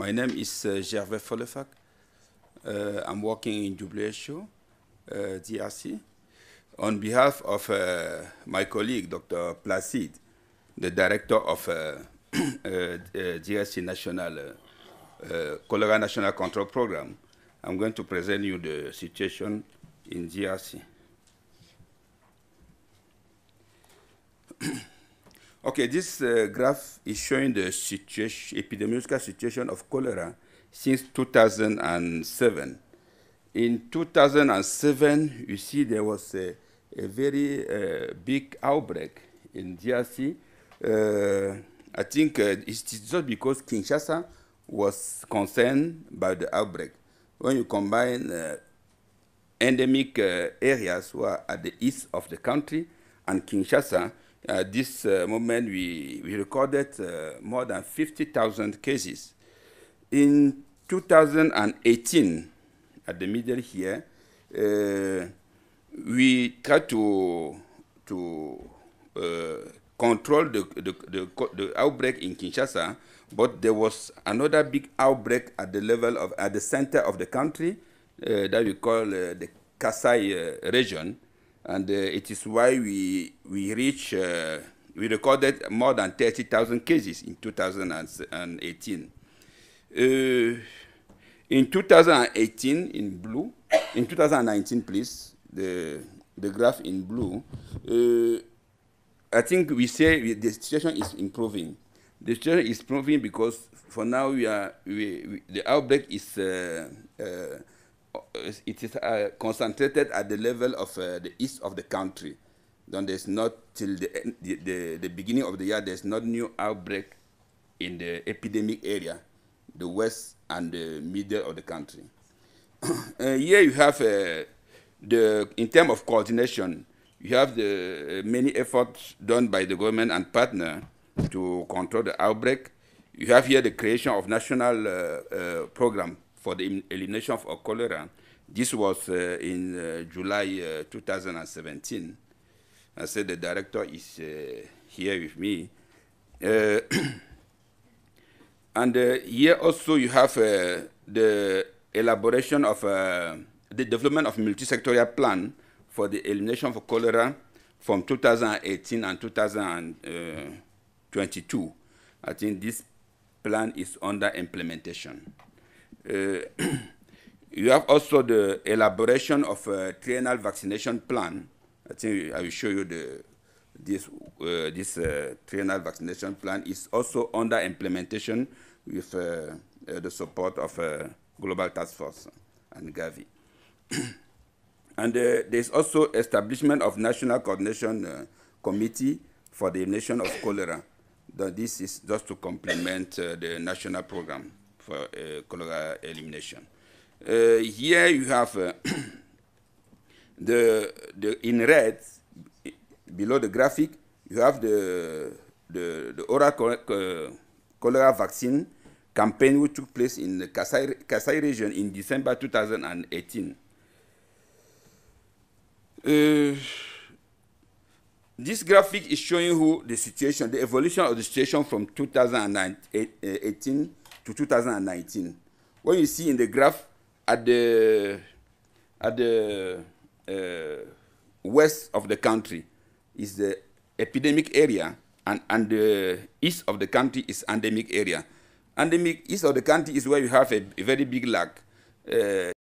My name is uh, Gervais Folefac. Uh, I'm working in WHO, uh, DRC. On behalf of uh, my colleague, Dr. Placide, the director of uh, uh, uh, DRC National, Cholera National Control Program, I'm going to present you the situation in DRC. Okay, this uh, graph is showing the situation, epidemiological situation of cholera since 2007. In 2007, you see there was a, a very uh, big outbreak in DRC. Uh, I think uh, it's just because Kinshasa was concerned by the outbreak. When you combine uh, endemic uh, areas who are at the east of the country and Kinshasa, at uh, this uh, moment, we, we recorded uh, more than 50,000 cases. In 2018, at the middle here, we tried to, to control the, the, the, the, outbreak in Kinshasa, but there was another big outbreak at the level of, at the center of the country uh, that we call uh, the Kasai uh, region and uh, it is why we we reach uh, we recorded more than 30,000 cases in 2018. Uh, in 2018, in blue, in 2019, please, the the graph in blue, uh, I think we say the situation is improving. The situation is improving because for now we are we, we the outbreak is uh, uh, it is uh, concentrated at the level of uh, the east of the country. Then there's not till the, the, the, the beginning of the year there's not new outbreak in the epidemic area, the west and the middle of the country. uh, here you have uh, the in terms of coordination, you have the uh, many efforts done by the government and partner to control the outbreak. You have here the creation of national uh, program for the elimination of cholera. This was uh, in uh, July uh, 2017. I said the director is uh, here with me. Uh, and here also you have the elaboration of the development of multi-sectorial plan for the elimination of cholera from 2018 and 2022. I think this plan is under implementation. Uh, you have also the elaboration of a triennial vaccination plan. I think I will show you the, this, uh, this uh, triennial vaccination plan is also under implementation with uh, uh the support of uh, Global Task Force and Gavi. and there's also establishment of National Coordination Committee for the Nation of Cholera. This is just to complement the national program. for uh, cholera elimination. Uh, here you have uh, the, the in red below the graphic you have the the, the oral cholera vaccine campaign which took place in the Kasai, region in December 2018. Uh, this graphic is showing you the situation, the evolution of the situation from 2018 to 2019. When you see in the graph at the at the uh, west of the country is the epidemic area, and and the east of the country is endemic area. Endemic east of the country is where you have a, a very big lag. Uh,